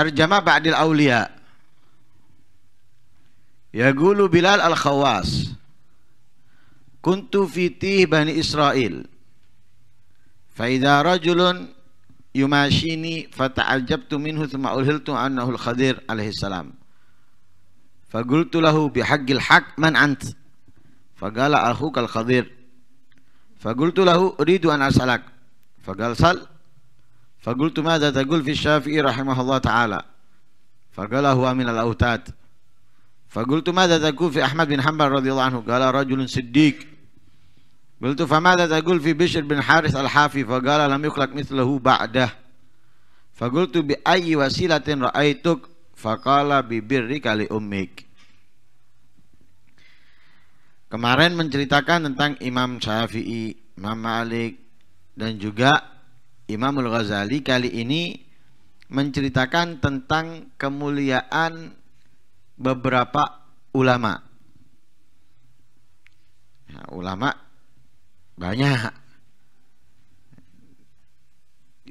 Tarjama Ba'dil Aulia. Yagulu Bilal Al-Khawas. Kuntu fitih Bani Israel. Faidha rajulun yumashini fata'ajabtu minhu thumma ulhiltu annahu al-Khadir alaihi salam. Fagultu lahu bihaqqil haq man ant. Fagala akhuka al-Khadir. Fagultu lahu uridu an asalak. Fagal sal Fagultu madha tagul fi syafi'i rahimahullah ta'ala Fagala huwa minal autad Fagultu madha tagul fi Ahmad bin Hanbal radhiyallahu anhu Gala rajulun siddiq Gultu famadha tagul fi Bishr bin Haris al-Hafi Fagala lam yukhlak mithlahu ba'dah Fagultu bi ayyi wasilatin ra'aituk Fakala bi birri kali ummik Kemarin menceritakan tentang Imam Syafi'i, Imam Malik Dan juga Imam Al-Ghazali kali ini menceritakan tentang kemuliaan beberapa ulama. Nah, ulama banyak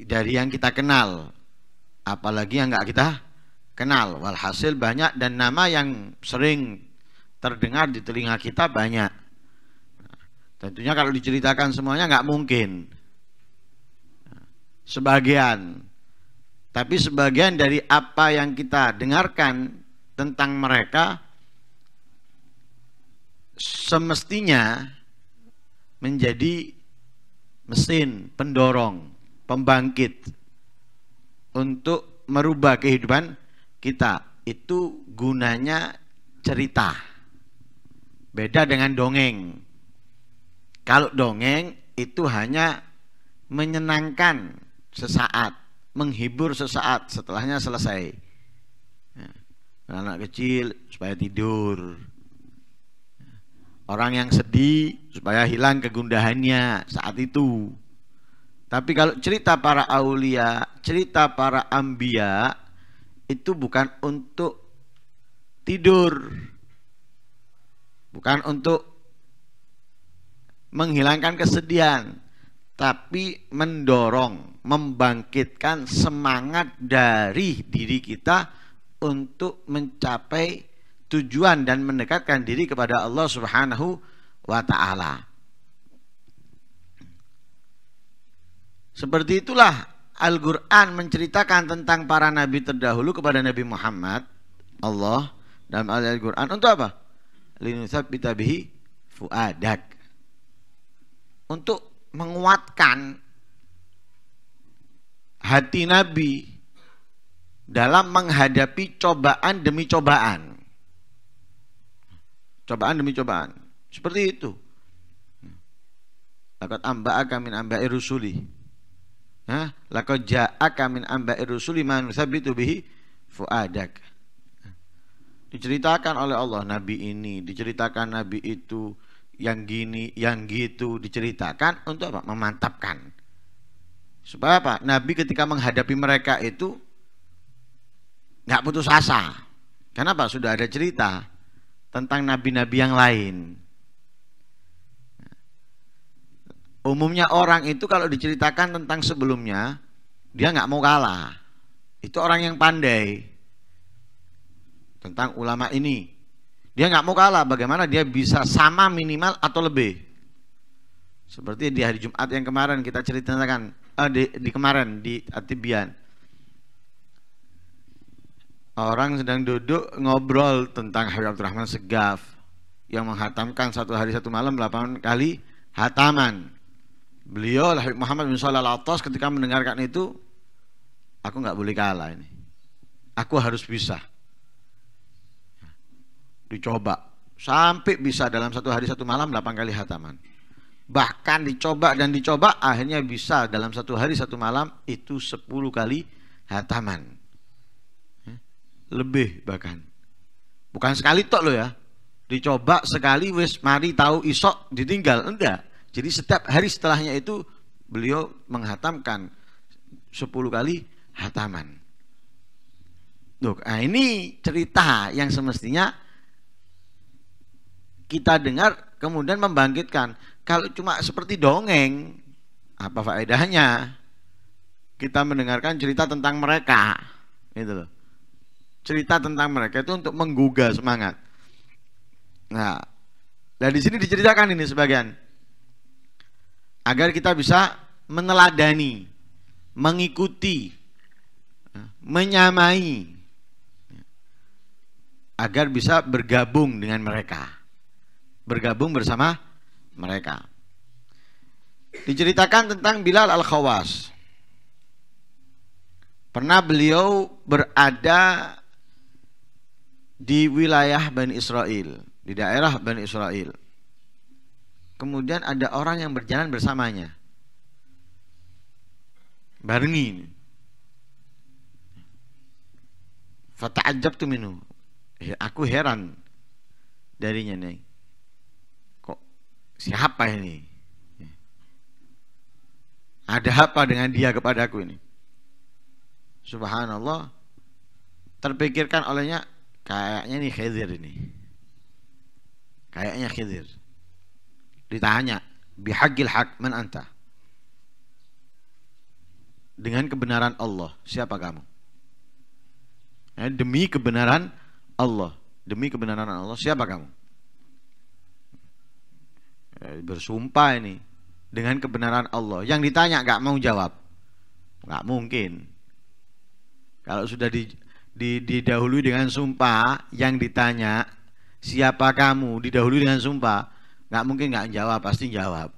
dari yang kita kenal, apalagi yang nggak kita kenal. Walhasil banyak dan nama yang sering terdengar di telinga kita banyak. tentunya kalau diceritakan semuanya nggak mungkin sebagian. Tapi sebagian dari apa yang kita dengarkan tentang mereka semestinya menjadi mesin pendorong, pembangkit untuk merubah kehidupan kita. Itu gunanya cerita. Beda dengan dongeng. Kalau dongeng itu hanya menyenangkan sesaat, menghibur sesaat, setelahnya selesai. Ya, anak kecil supaya tidur. Orang yang sedih supaya hilang kegundahannya saat itu. Tapi kalau cerita para aulia, cerita para ambia itu bukan untuk tidur. Bukan untuk menghilangkan kesedihan, tapi mendorong membangkitkan semangat dari diri kita untuk mencapai tujuan dan mendekatkan diri kepada Allah Subhanahu wa taala. Seperti itulah Al-Qur'an menceritakan tentang para nabi terdahulu kepada Nabi Muhammad Allah dalam Al-Qur'an untuk apa? Linutsabbita bihi fuadak. Untuk menguatkan hati Nabi dalam menghadapi cobaan demi cobaan. Cobaan demi cobaan. Seperti itu. Lakat amba'a kamin amba'i rusuli. Lakat ja'a kamin amba'i rusuli man sabitu bihi fuadak. Diceritakan oleh Allah Nabi ini, diceritakan Nabi itu, yang gini, yang gitu diceritakan untuk apa? Memantapkan. Supaya apa? Nabi ketika menghadapi mereka itu nggak putus asa. Kenapa? Sudah ada cerita tentang nabi-nabi yang lain. Umumnya orang itu kalau diceritakan tentang sebelumnya, dia nggak mau kalah. Itu orang yang pandai tentang ulama ini. Dia nggak mau kalah. Bagaimana dia bisa sama minimal atau lebih? Seperti di hari Jumat yang kemarin kita ceritakan eh, di, di kemarin di Atibian. Orang sedang duduk ngobrol tentang Habib Abdurrahman Segaf yang menghatamkan satu hari satu malam 8 kali hataman. Beliau Habib Muhammad bin Shalal Atas ketika mendengarkan itu aku nggak boleh kalah ini. Aku harus bisa. Dicoba sampai bisa dalam satu hari satu malam 8 kali hataman bahkan dicoba dan dicoba akhirnya bisa dalam satu hari satu malam itu sepuluh kali hataman lebih bahkan bukan sekali tok lo ya dicoba sekali wis mari tahu isok ditinggal enggak jadi setiap hari setelahnya itu beliau menghatamkan sepuluh kali hataman Duk, nah ini cerita yang semestinya kita dengar kemudian membangkitkan kalau cuma seperti dongeng, apa faedahnya? Kita mendengarkan cerita tentang mereka, gitu loh. Cerita tentang mereka itu untuk menggugah semangat. Nah, nah di sini diceritakan ini sebagian agar kita bisa meneladani, mengikuti, menyamai agar bisa bergabung dengan mereka. Bergabung bersama mereka. Diceritakan tentang Bilal Al-Khawas. Pernah beliau berada di wilayah Bani Israel, di daerah Bani Israel. Kemudian ada orang yang berjalan bersamanya. Barengi. Fata'ajab tu minu. Eh, aku heran darinya nih. Siapa ini? Ada apa dengan dia kepadaku ini? Subhanallah. Terpikirkan olehnya kayaknya ini Khidir ini. Kayaknya Khidir. Ditanya, bihaqil hak man Dengan kebenaran Allah, siapa kamu? Eh, demi kebenaran Allah, demi kebenaran Allah, siapa kamu? Eh, bersumpah ini dengan kebenaran Allah. Yang ditanya nggak mau jawab, nggak mungkin. Kalau sudah di, di, didahului dengan sumpah, yang ditanya siapa kamu didahului dengan sumpah, nggak mungkin nggak jawab, pasti jawab.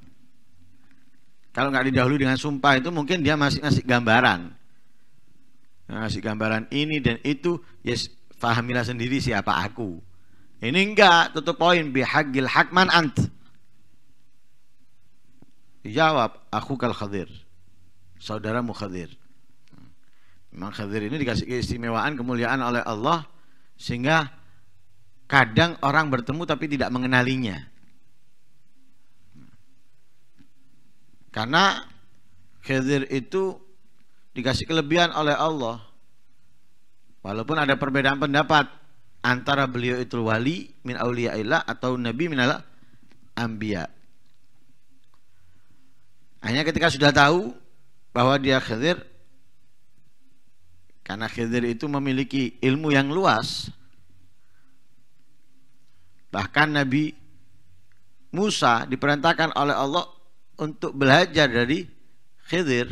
Kalau nggak didahului dengan sumpah itu mungkin dia masih ngasih gambaran, ngasih gambaran ini dan itu, yes fahamilah sendiri siapa aku. Ini enggak, tutup poin bihagil hakman ant Jawab, aku kal Khadir. Saudaramu Khadir. Memang Khadir ini dikasih keistimewaan, kemuliaan oleh Allah sehingga kadang orang bertemu tapi tidak mengenalinya. Karena khadir itu dikasih kelebihan oleh Allah. Walaupun ada perbedaan pendapat antara beliau itu wali min awliya atau nabi min ala ambiya hanya ketika sudah tahu bahwa dia Khidir karena Khidir itu memiliki ilmu yang luas bahkan Nabi Musa diperintahkan oleh Allah untuk belajar dari Khidir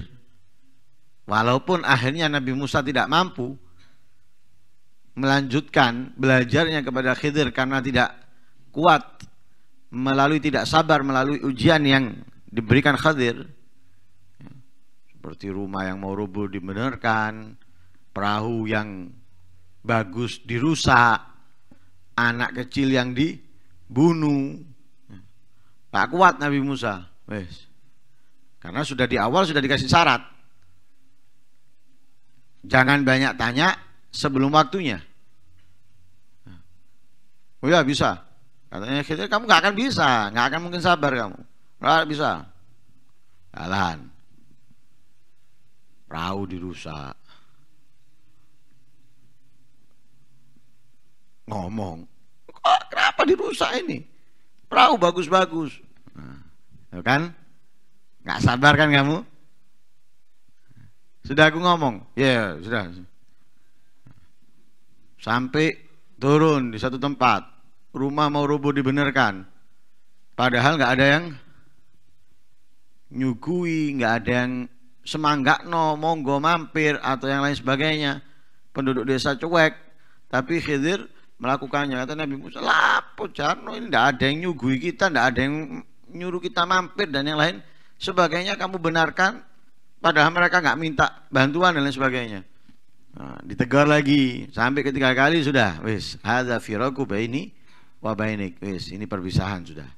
walaupun akhirnya Nabi Musa tidak mampu melanjutkan belajarnya kepada Khidir karena tidak kuat melalui tidak sabar melalui ujian yang diberikan Khadir seperti rumah yang mau rubuh dibenarkan perahu yang bagus dirusak anak kecil yang dibunuh tak kuat Nabi Musa wes karena sudah di awal sudah dikasih syarat jangan banyak tanya sebelum waktunya nah. oh ya bisa katanya kamu nggak akan bisa nggak akan mungkin sabar kamu Nggak bisa. Alahan. Perahu dirusak. Ngomong. Kok kenapa dirusak ini? Perahu bagus-bagus. Nah, ya kan? Nggak sabar kan kamu? Sudah aku ngomong? Ya, yeah, sudah. Sampai turun di satu tempat. Rumah mau rubuh dibenarkan, Padahal nggak ada yang nyugui nggak ada yang semangga no monggo mampir atau yang lain sebagainya penduduk desa cuek tapi Khidir melakukannya kata Nabi Musa lapo jarno ini tidak ada yang nyugui kita tidak ada yang nyuruh kita mampir dan yang lain sebagainya kamu benarkan padahal mereka nggak minta bantuan dan lain sebagainya nah, ditegur lagi sampai ketiga kali sudah wis ada firaku ini wabainik wis ini perpisahan sudah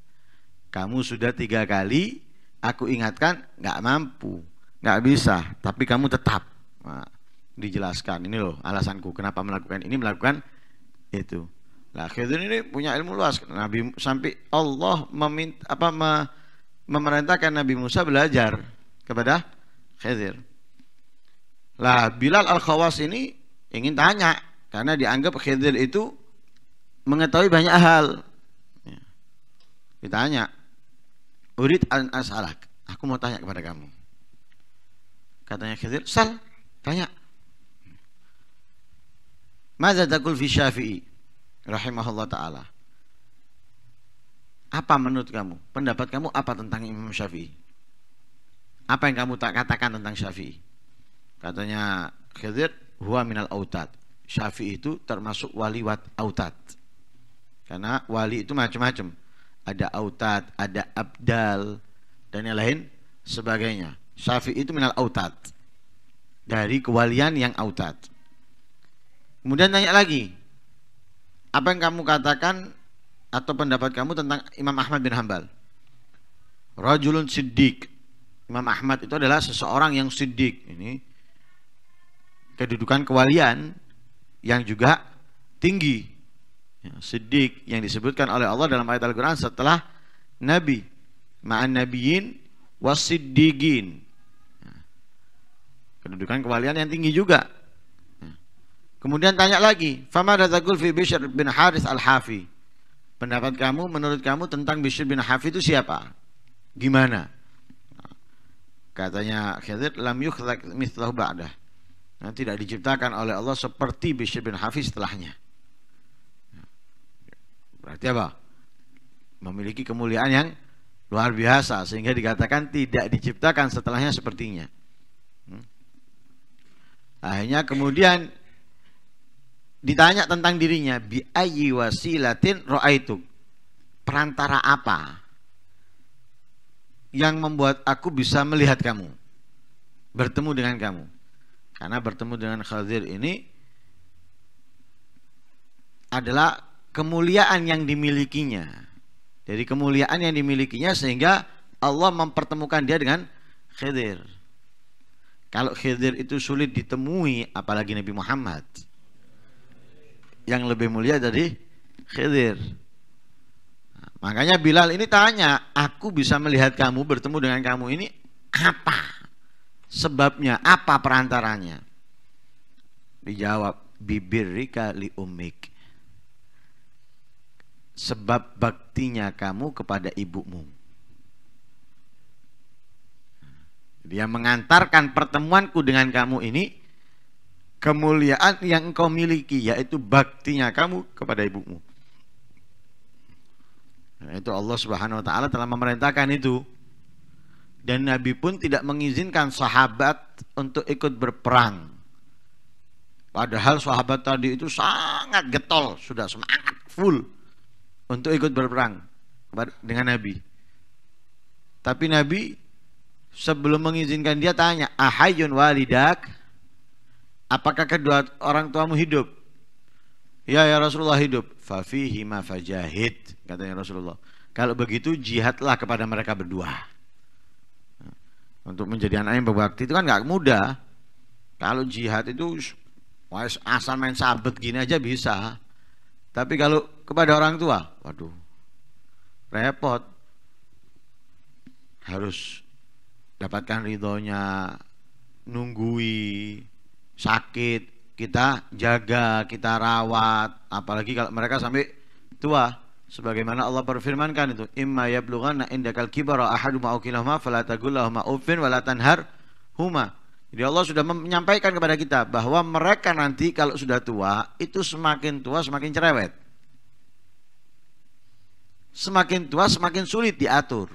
kamu sudah tiga kali aku ingatkan nggak mampu, nggak bisa, tapi kamu tetap nah, dijelaskan ini loh alasanku kenapa melakukan ini melakukan itu. Lah Khidr ini punya ilmu luas. Nabi sampai Allah meminta apa me, memerintahkan Nabi Musa belajar kepada Khidir. Lah Bilal Al-Khawas ini ingin tanya karena dianggap Khidir itu mengetahui banyak hal. Ya. Ditanya, Urid an asalak. Aku mau tanya kepada kamu. Katanya Khidir, sal, tanya. Mada takul fi syafi'i rahimahullah ta'ala. Apa menurut kamu? Pendapat kamu apa tentang Imam Syafi'i? Apa yang kamu tak katakan tentang Syafi'i? Katanya Khidir, huwa minal autad. Syafi'i itu termasuk wali wat autad. Karena wali itu macam-macam ada autad, ada abdal dan yang lain sebagainya. Syafi'i itu minal autad. Dari kewalian yang autad. Kemudian tanya lagi, apa yang kamu katakan atau pendapat kamu tentang Imam Ahmad bin Hambal? Rajulun siddiq. Imam Ahmad itu adalah seseorang yang siddiq. Ini kedudukan kewalian yang juga tinggi. Ya, siddiq yang disebutkan oleh Allah dalam ayat Al-Quran setelah nabi ma'an nabiyin wasiddiqin ya. kedudukan kewalian yang tinggi juga ya. kemudian tanya lagi fama datagul fi Bishr bin Haris al-Hafi pendapat kamu menurut kamu tentang Bishr bin Hafi itu siapa gimana nah, katanya Khidir lam yukhlaq mithlahu ba'dah nah, tidak diciptakan oleh Allah seperti Bishr bin Hafi setelahnya Berarti apa? Memiliki kemuliaan yang luar biasa sehingga dikatakan tidak diciptakan setelahnya sepertinya. Hmm? Akhirnya kemudian ditanya tentang dirinya bi ayyi wasilatin itu perantara apa yang membuat aku bisa melihat kamu bertemu dengan kamu karena bertemu dengan Khadir ini adalah kemuliaan yang dimilikinya. Dari kemuliaan yang dimilikinya sehingga Allah mempertemukan dia dengan Khidir. Kalau Khidir itu sulit ditemui apalagi Nabi Muhammad. Yang lebih mulia dari Khidir. makanya Bilal ini tanya, aku bisa melihat kamu bertemu dengan kamu ini apa? Sebabnya apa perantaranya? Dijawab, bibirika li umik sebab baktinya kamu kepada ibumu. Dia mengantarkan pertemuanku dengan kamu ini kemuliaan yang engkau miliki yaitu baktinya kamu kepada ibumu. Nah, itu Allah Subhanahu wa taala telah memerintahkan itu. Dan Nabi pun tidak mengizinkan sahabat untuk ikut berperang. Padahal sahabat tadi itu sangat getol, sudah semangat full untuk ikut berperang dengan Nabi. Tapi Nabi sebelum mengizinkan dia tanya, "Ahayun walidak?" Apakah kedua orang tuamu hidup? Ya ya Rasulullah hidup. Fafihi ma fajahid katanya Rasulullah. Kalau begitu jihadlah kepada mereka berdua. Untuk menjadi anak yang berbakti itu kan gak mudah. Kalau jihad itu asal main sabet gini aja bisa. Tapi kalau kepada orang tua, waduh, repot. Harus dapatkan ridhonya, nunggui, sakit, kita jaga, kita rawat. Apalagi kalau mereka sampai tua. Sebagaimana Allah berfirmankan itu, imma yablughanna indakal kibara ahaduma aw kilahuma fala taqullahuma uffin wala jadi Allah sudah menyampaikan kepada kita bahwa mereka nanti kalau sudah tua itu semakin tua semakin cerewet. Semakin tua semakin sulit diatur.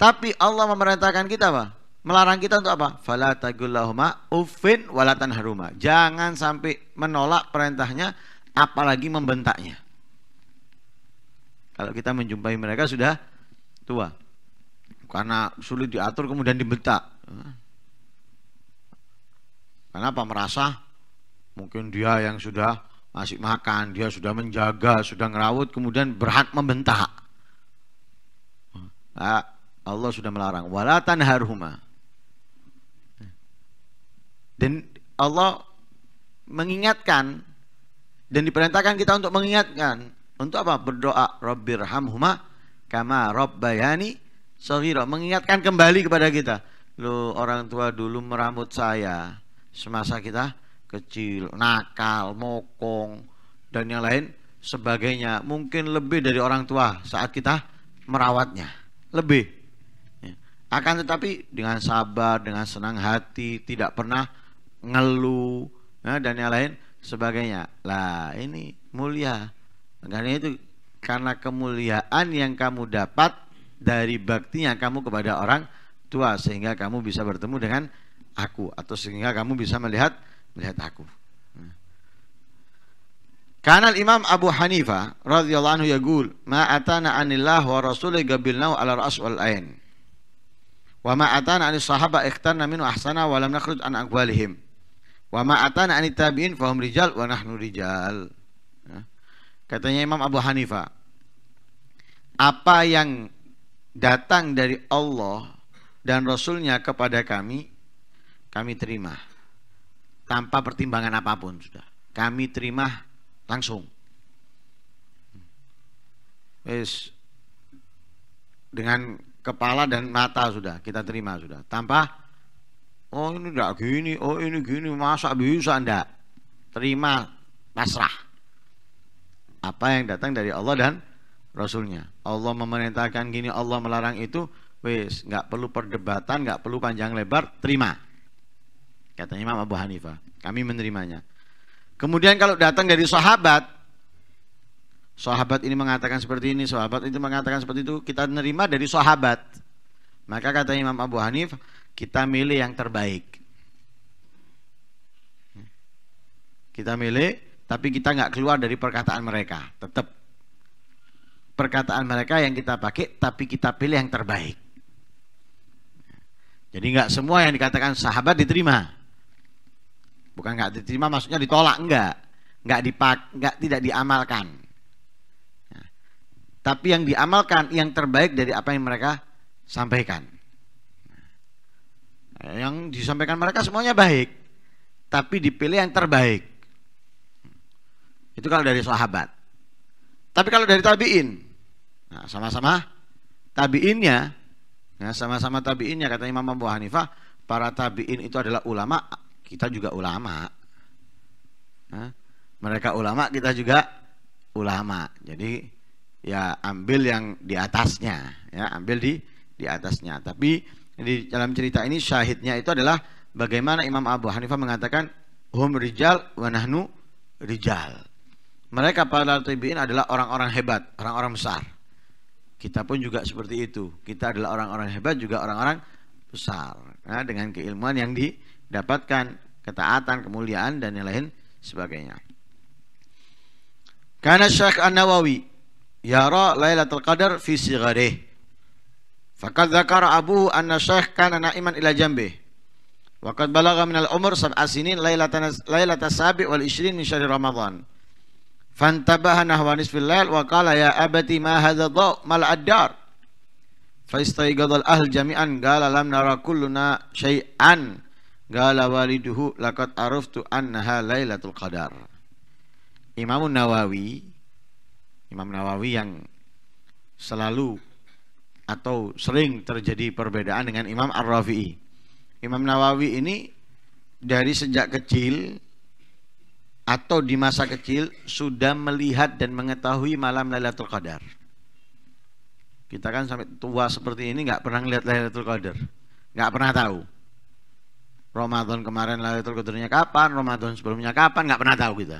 Tapi Allah memerintahkan kita apa? Melarang kita untuk apa? Fala tagullahuma uffin walatan haruma. Jangan sampai menolak perintahnya apalagi membentaknya. Kalau kita menjumpai mereka sudah tua karena sulit diatur kemudian dibentak Kenapa merasa mungkin dia yang sudah ngasih makan, dia sudah menjaga, sudah ngerawat, kemudian berhak membentak. Nah, ya, Allah sudah melarang. Walatan haruma. Dan Allah mengingatkan dan diperintahkan kita untuk mengingatkan untuk apa? Berdoa Rabbirhamhuma kama rabbayani saghira. Mengingatkan kembali kepada kita Lu orang tua dulu meramut saya semasa kita kecil, nakal, mokong, dan yang lain sebagainya. Mungkin lebih dari orang tua saat kita merawatnya. Lebih. Ya. Akan tetapi dengan sabar, dengan senang hati, tidak pernah ngeluh, ya, dan yang lain sebagainya. Lah ini mulia. Karena itu karena kemuliaan yang kamu dapat dari baktinya kamu kepada orang tua sehingga kamu bisa bertemu dengan aku atau sehingga kamu bisa melihat melihat aku. Hmm. Karena Imam Abu Hanifah radhiyallahu anhu yaqul ma atana anillah wa rasulih gabilnau ala ra's wal ain. Wa ma atana anis sahaba ikhtarna minhu ahsana wa lam nakhruj an aqwalihim. Wa ma atana anit tabi'in fahum rijal wa nahnu rijal. Hmm. Katanya Imam Abu Hanifah apa yang datang dari Allah dan Rasulnya kepada kami, kami terima. Tanpa pertimbangan apapun sudah. Kami terima langsung. dengan kepala dan mata sudah kita terima sudah tanpa oh ini enggak gini oh ini gini masa bisa enggak terima pasrah apa yang datang dari Allah dan Rasulnya Allah memerintahkan gini Allah melarang itu Wis, nggak perlu perdebatan, nggak perlu panjang lebar, terima. Katanya Imam Abu Hanifah, kami menerimanya. Kemudian kalau datang dari sahabat, sahabat ini mengatakan seperti ini, sahabat itu mengatakan seperti itu, kita nerima dari sahabat. Maka kata Imam Abu Hanif, kita milih yang terbaik. Kita milih, tapi kita nggak keluar dari perkataan mereka, tetap perkataan mereka yang kita pakai, tapi kita pilih yang terbaik. Jadi nggak semua yang dikatakan sahabat diterima. Bukan nggak diterima, maksudnya ditolak nggak, nggak dipak, nggak tidak diamalkan. Ya. tapi yang diamalkan yang terbaik dari apa yang mereka sampaikan. Ya. Eh, yang disampaikan mereka semuanya baik, tapi dipilih yang terbaik. Itu kalau dari sahabat. Tapi kalau dari tabiin, nah sama-sama tabiinnya Nah, sama-sama tabiinnya kata Imam Abu Hanifah, para tabiin itu adalah ulama, kita juga ulama. Nah, mereka ulama, kita juga ulama. Jadi ya ambil yang di atasnya, ya ambil di di atasnya. Tapi di dalam cerita ini syahidnya itu adalah bagaimana Imam Abu Hanifah mengatakan hum rijal wa nahnu rijal. Mereka para tabiin adalah orang-orang hebat, orang-orang besar. Kita pun juga seperti itu. Kita adalah orang-orang hebat juga orang-orang besar. Nah, dengan keilmuan yang didapatkan, ketaatan, kemuliaan dan yang lain sebagainya. Karena Syekh An-Nawawi yara Lailatul Qadar fi sigharih. Fakat Zakar Abu anna Syekh kana na'iman ila jambih. Waqad balagha min al-umr sab'a sinin lailatan sabi' wal 20 min syahri Ramadan. Fantabaha nahwa fil lail wa qala ya abati ma hadza dha mal addar. Fa istaygadal ahl jami'an qala lam nara kulluna syai'an. Qala waliduhu laqad araftu annaha lailatul qadar. Imam Nawawi Imam Nawawi yang selalu atau sering terjadi perbedaan dengan Imam Ar-Rafi'i. Imam Nawawi ini dari sejak kecil atau di masa kecil sudah melihat dan mengetahui malam Lailatul Qadar. Kita kan sampai tua seperti ini nggak pernah ngelihat Lailatul Qadar, nggak pernah tahu. Ramadan kemarin Lailatul Qadarnya kapan, Ramadan sebelumnya kapan, nggak pernah tahu kita.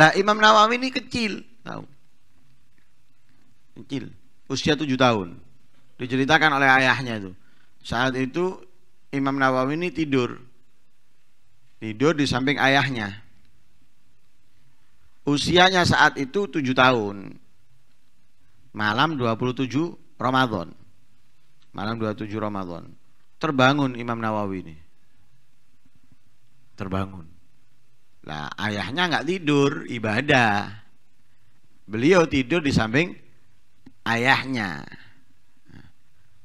Lah Imam Nawawi ini kecil, tahu. Kecil, usia tujuh tahun. Diceritakan oleh ayahnya itu. Saat itu Imam Nawawi ini tidur tidur di samping ayahnya. Usianya saat itu tujuh tahun. Malam 27 Ramadan. Malam 27 Ramadan. Terbangun Imam Nawawi ini. Terbangun. Lah ayahnya nggak tidur, ibadah. Beliau tidur di samping ayahnya.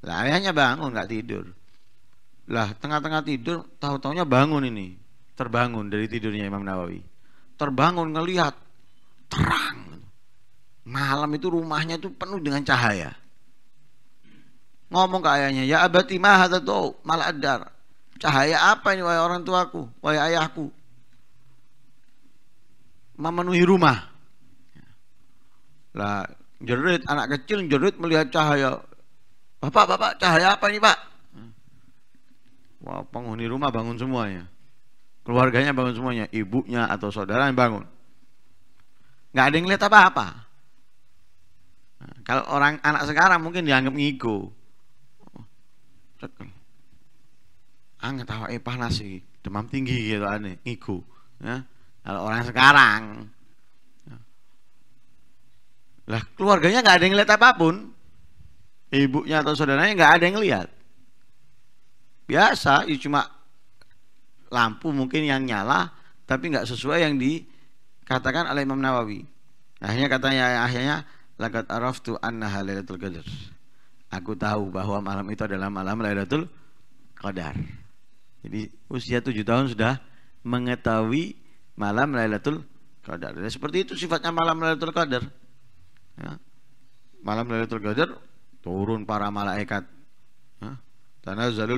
Lah ayahnya bangun nggak tidur. Lah tengah-tengah tidur tahu-taunya bangun ini terbangun dari tidurnya Imam Nawawi. Terbangun ngelihat terang. Malam itu rumahnya itu penuh dengan cahaya. Ngomong ke ayahnya, ya abati ma hadza mal adar. Cahaya apa ini wahai orang tuaku, wahai ayahku? Memenuhi rumah. Lah, jerit anak kecil jerit melihat cahaya. Bapak, bapak, cahaya apa ini, Pak? Wah, penghuni rumah bangun semuanya. Keluarganya bangun semuanya, ibunya atau saudara yang bangun. Nggak ada yang lihat apa-apa. Nah, kalau orang anak sekarang mungkin dianggap ngigo. Cekel. Anget eh, panas sih, demam tinggi gitu aneh, ngigo. Ya. Kalau orang sekarang ya. lah keluarganya nggak ada yang lihat apapun, ibunya atau saudaranya nggak ada yang lihat. Biasa, ya cuma lampu mungkin yang nyala tapi nggak sesuai yang dikatakan oleh Imam Nawawi. Akhirnya katanya akhirnya lagat araf tu lailatul qadar. Aku tahu bahwa malam itu adalah malam Lailatul Qadar. Jadi usia tujuh tahun sudah mengetahui malam Lailatul Qadar. Dan seperti itu sifatnya malam Lailatul Qadar. Ya. Malam Lailatul Qadar turun para malaikat. Ya.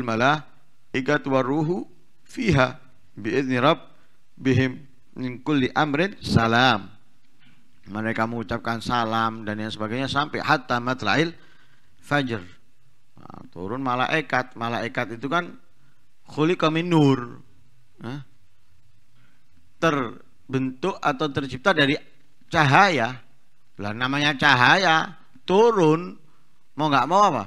malah ikat waruhu fiha bi'idni rab bihim min kulli amrin salam mereka mengucapkan salam dan yang sebagainya sampai hatta matlail fajr nah, turun malaikat malaikat itu kan khuli kami nur nah, terbentuk atau tercipta dari cahaya lah namanya cahaya turun mau nggak mau apa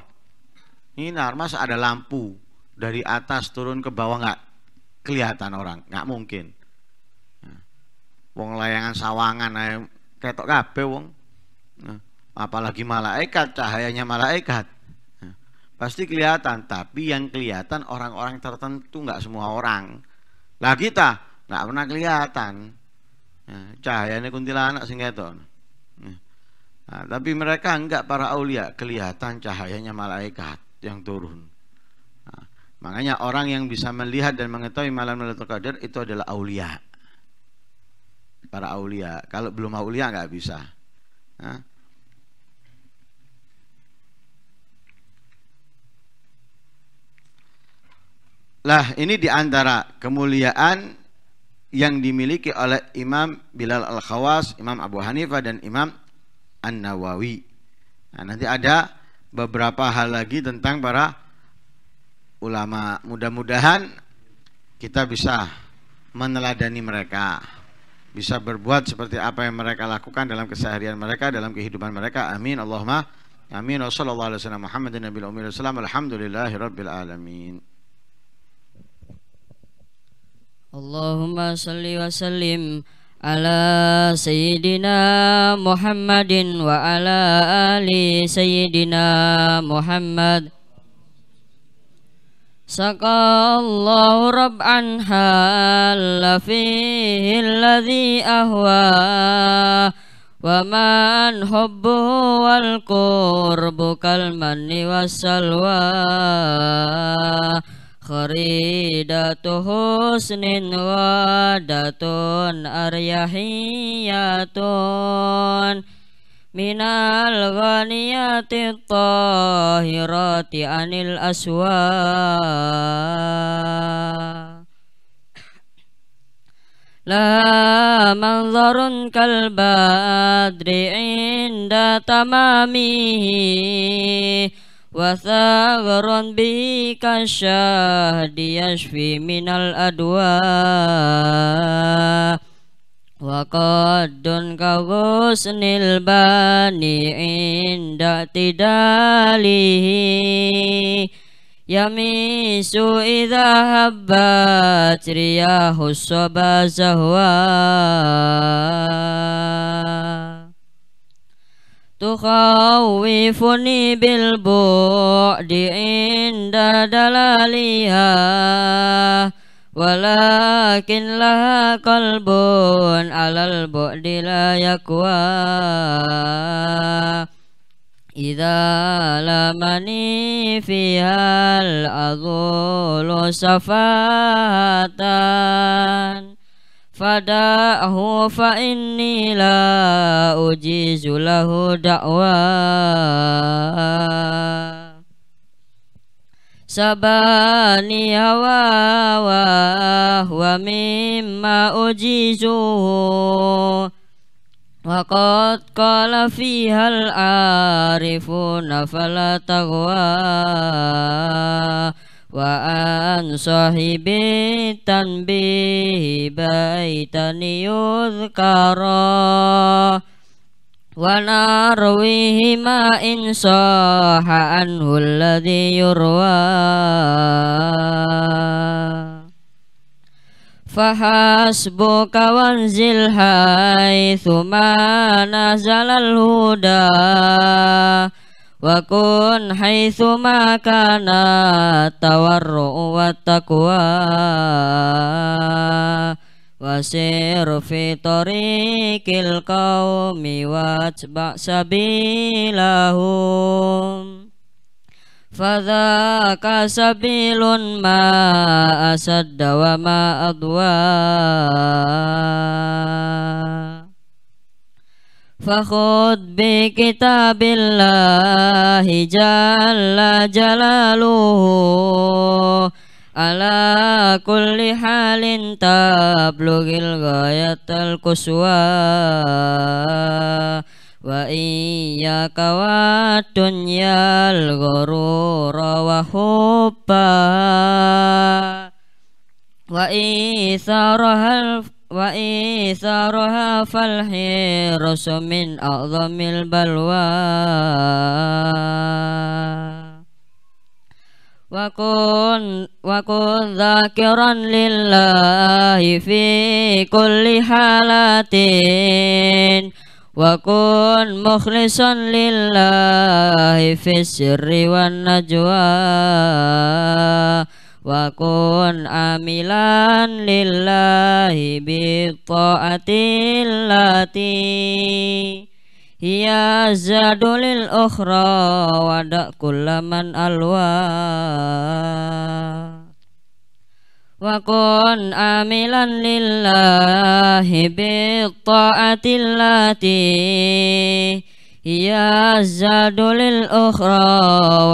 ini masa ada lampu dari atas turun ke bawah nggak kelihatan orang nggak mungkin nah, wong layangan sawangan ayo ketok kabeh wong nah, apalagi malaikat cahayanya malaikat nah, pasti kelihatan tapi yang kelihatan orang-orang tertentu nggak semua orang lah kita nggak pernah kelihatan cahayanya kuntilanak sing ketok nah, tapi mereka enggak para aulia kelihatan cahayanya malaikat yang turun Makanya orang yang bisa melihat dan mengetahui malam Lailatul Qadar itu adalah aulia. Para aulia. Kalau belum aulia nggak bisa. Lah ini diantara kemuliaan yang dimiliki oleh Imam Bilal Al-Khawas, Imam Abu Hanifah dan Imam An-Nawawi. Nah, nanti ada beberapa hal lagi tentang para ulama. Mudah-mudahan kita bisa meneladani mereka. Bisa berbuat seperti apa yang mereka lakukan dalam keseharian mereka, dalam kehidupan mereka. Amin. Allahumma amin. Wassalamu'alaikum alaihi wasallam Muhammadin ummi wasallam. Alhamdulillahi rabbil alamin. Allahumma salli wa sallim ala sayyidina Muhammadin wa ala ali sayyidina Muhammad. Sakallahu rabban halafil ladhi ahwa wa man hubbu wal qurbu kal manni wasalwa aryahiyatun minal ghaniyati tahirati anil aswa la manzarun kal badri inda tamamihi wa thaghrun bi kashahdi yashfi minal adwa وقد كغصن الباني عند اعتداله يميس إذا هبت رياح الصبا سهوا تخوفني بالبعد عند دلالها Walakin laha kalbun alal bu'di la yakwa Iza lamani fihal adhulu safatan Fada'ahu fa'inni la ujizulahu da'wah sabani hawa wa huwa mimma ujizu wa qad qala fiha al arifuna fala wa an sahibi tanbihi baitani karo. ونرويه ما إن صاح عنه الذي يروى فحسبك وانزل حيث ما نزل الهدى وكن حيث ما كان التورع والتقوى Wasiru fi tariqil qawmi wajba' sabilahum Fadhaka sabilun ma asadda wa ma adwa Fakhud bi kitabillahi jalla jalaluhu ala kulli halin tablughil ghayatal kuswa wa iyyaka wa dunyal ghurura wa hubba wa isarahal wa isaraha fal hirsu min a'zamil balwa Wakun wakun zakiran lillahi fi kulli halatin Wakun mukhlisan lillahi fi sirri wan najwa Wakun amilan lillahi bi ta'atillati Wakun amilan lillahi bi Ya zadulil ukhra wada kullaman alwa wa kun amilan lillahi bi ta'atillati Ya zadulil ukhra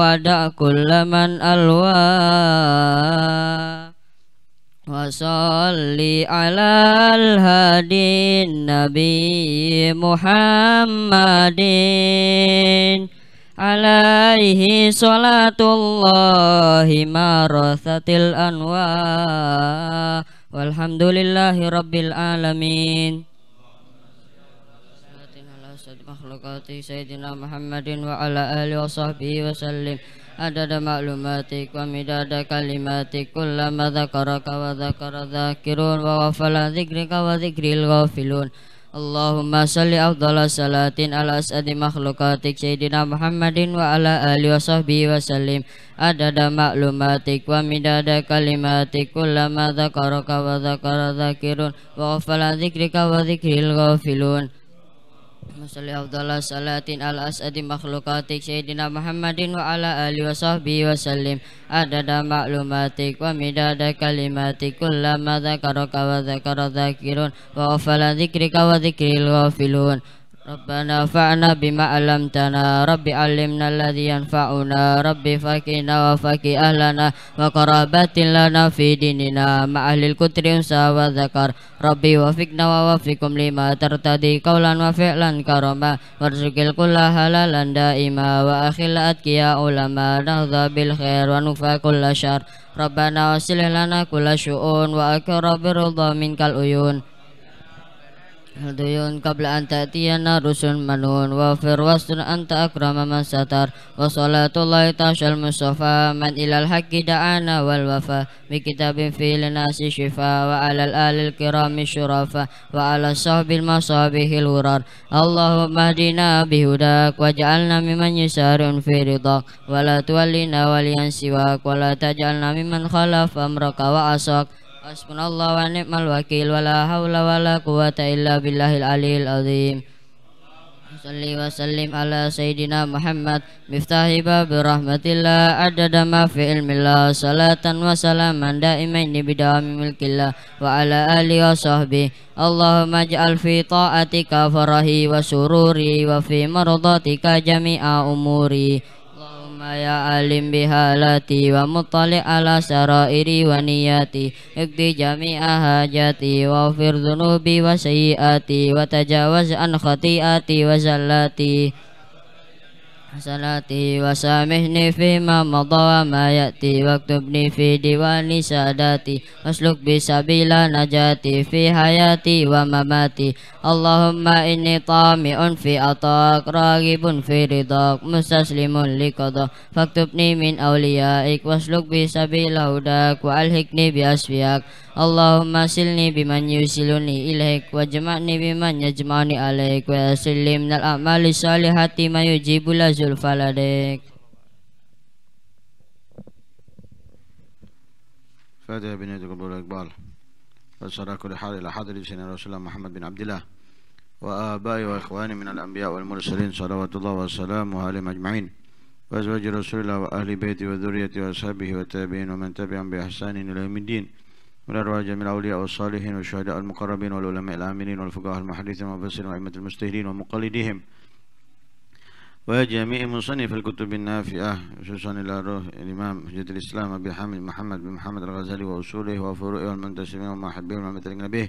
wada kullaman alwa wa warahmatullahi wabarakatuh. nabi muhammadin alaihi salatullahi marathatil anwa walhamdulillahi adada ma'lumatik wa midada kalimatik kullama dhakaraka wa dhakara dhakirun wa wafala dhikrika wa dhikril ghafilun Allahumma salatin ala as'adi makhlukatik Sayyidina Muhammadin wa ala ahli wa sahbihi wa salim Adada ma'lumatik kalimatik Kullama dhakaraka wa dhakara dhakirun Wa wafala dhikrika Masalli afdhalas salatin ala asadi makhlukatik Sayyidina Muhammadin wa ala alihi wa sahbihi wa sallim Adada ma'lumatik wa midada kalimatik Kullama dhakaraka wa dhakara dhakirun Wa afala dhikrika wa dhikril ghafilun Rabbana fa'na bima alamtana Rabbi alimna alladhi yanfa'una Rabbi fakina wa faki ahlana Wa karabatin lana fi dinina Ma'ahlil kutri unsa wa zakar Rabbi wa fikna wa wafikum lima Tertadi kaulan wa fi'lan karama Warzukil kulla halalanda ima Wa akhilat kia ulama Nahza bil khair wa nufa kulla syar Rabbana wasilih lana kulla syu'un Wa akhira birudha minkal uyun Hadiyun kabla anta tiana rusun manun wa firwasun anta akrama man wa salatu llahi tashal musaffa man ilal hakida ana wal wafa bi kitabin fil nasi shifa wa alal alil kirami syurafa wa ala sahbil masabihi lurar Allahumma hdina bihudak wa ja'alna mimman yusarun fi ridak wa la tuwallina waliyan siwak wa la taj'alna mimman khalaf amraka wa asak Hasbunallah wa ni'mal wakil hawla wa la quwata illa billahil alil azim. Salli wa sallim ala Sayyidina Muhammad Miftahi bab rahmatillah Adada ma fi ilmillah Salatan wa salaman daimain Bidawami milkillah Wa ala ali wa sahbihi Allahumma ja'al fi ta'atika farahi Wa sururi Wa fi marudatika jami'a umuri Ayah alim bihalati, wa mutali ala sara iri waniyati eki jami aha jati wa firdu nu biwa shai ati wa ta jawa zan wa zalati. Wassalati wa samih nifi ma matoa mayati, waktub nifi di wanisa adati. Wasluk bisabila najati fi hayati wa mamati. Allahumma inni taami onfi atau akragi punfi ridok. Musaslimun likodo. Waktub nimi awliya ik wasluk bisabila uda ku alhik nifi asfiak. Allahumma silni biman yusiluni ilaik wa jama'ni biman yajma'ni alaik wa yasillim nal a'mali salihati ma yujibu la zulfaladik Fatiha bin Yudhu Qabul Iqbal wa lihal ila hadri sinar Rasulullah Muhammad bin Abdullah. wa abai wa ikhwani minal anbiya wal mursalin salawatullah wa salamu alim ajma'in wa azwaji Rasulullah wa ahli bayti wa dhuryati wa sahabihi wa tabi'in wa man tabi'an bi ahsanin ila والأرواح جميع الأولياء والصالحين والشهداء المقربين والعلماء العاملين والفقهاء المحدثين والمفسرين وأئمة المجتهدين ومقلديهم وجميع مصنف الكتب النافعة خصوصا إلى روح الإمام حجة الإسلام أبي حامد محمد بن محمد الغزالي وأصوله وفروعه والمنتسبين ومحبين ومعمة به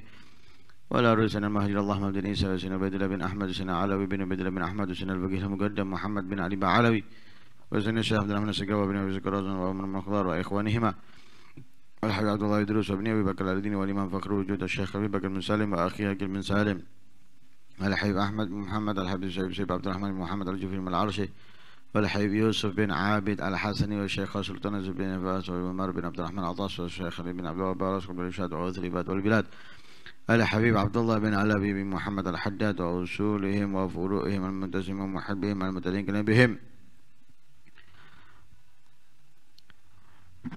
ولا رسنا المهجر محمد بن عيسى وسنة عبيد الله بن أحمد وسنة علوي بن عبيد الله بن أحمد وسنة البقيه المقدم محمد بن علي بن علوي وسنة الشيخ عبد الرحمن السقراوي بن أبي زكر وعمر بن مقدار وإخوانهما الحاج عبد الله يدرس وابن أبي بكر الدين والإمام فخر وجود الشيخ أبي بكر بن سالم وأخيه أكل بن سالم الحبيب أحمد بن محمد الحبيب شيب شيب عبد الرحمن بن محمد الجوفي من العرشي والحبيب يوسف بن عابد الحسني والشيخ سلطان بن فاس والمر بن عبد الرحمن عطاس والشيخ خليل بن عبد الله بارس والإرشاد وعوث العباد والبلاد الحبيب عبد الله بن علبي بن محمد الحداد وأصولهم وفروعهم المنتسمين ومحبهم المتدين بهم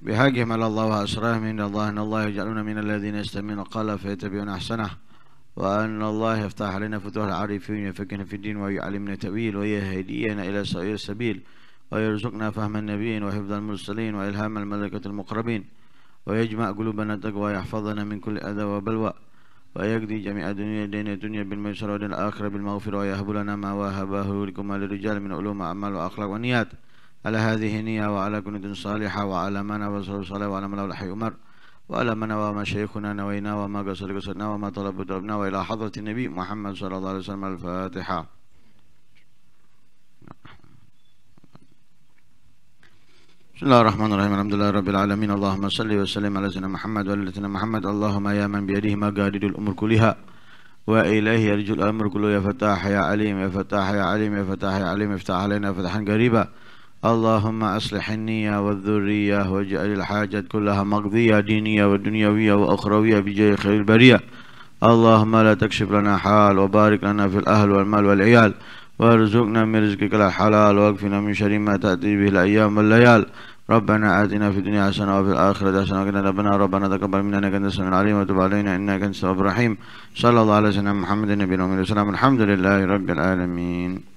بحقهم على الله وأسرهم إن الله إن الله يجعلنا من الذين يستمعون القول فيتبعون أحسنه وأن الله يفتح علينا فتوح العارفين ويفكنا في الدين ويعلمنا تأويل ويهدينا إلى سبيل السبيل ويرزقنا فهم النبيين وحفظ المرسلين وإلهام الملكة المقربين ويجمع قلوبنا التقوى ويحفظنا من كل أذى وبلوى ويقضي جميع دنيا دين الدنيا بالميسر والآخرة بالمغفرة ويهب لنا ما وهبه لكم للرجال من علوم أعمال وأخلاق ونيات على هذه النية وعلى جند صالحة وعلى ما نوى صلى وعلى ما الحي عمر وعلى ما وما شيخنا نوينا وما قصر قصرنا وما طلب طلبنا وإلى حضرة النبي محمد صلى الله عليه وسلم الفاتحة بسم الله الرحمن الرحيم الحمد لله رب العالمين اللهم صل وسلم على سيدنا محمد وعلى سيدنا محمد اللهم يا من بيده مقاليد الأمور كلها وإليه يرجو الأمر كله يا فتاح يا عليم يا فتاح يا عليم يا فتاح يا عليم افتح علينا فتحا قريبا اللهم أصلح النية والذرية واجعل الحاجة كلها مقضية دينية ودنيوية وأخروية بجاه خير البرية اللهم لا تكشف لنا حال وبارك لنا في الأهل والمال والعيال وارزقنا من رزقك الحلال واكفنا من شر ما تأتي به الأيام والليال ربنا آتنا في الدنيا حسنة وفي الآخرة حسنة وقنا ربنا ربنا تقبل منا إنك أنت السميع العليم وتب علينا إنك أنت التواب الرحيم صلى الله على سيدنا محمد النبي الأمي والسلام الحمد لله رب العالمين